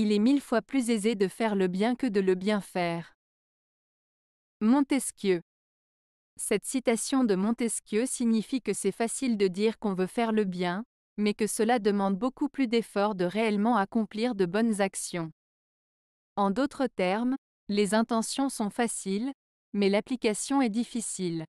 il est mille fois plus aisé de faire le bien que de le bien faire. Montesquieu Cette citation de Montesquieu signifie que c'est facile de dire qu'on veut faire le bien, mais que cela demande beaucoup plus d'efforts de réellement accomplir de bonnes actions. En d'autres termes, les intentions sont faciles, mais l'application est difficile.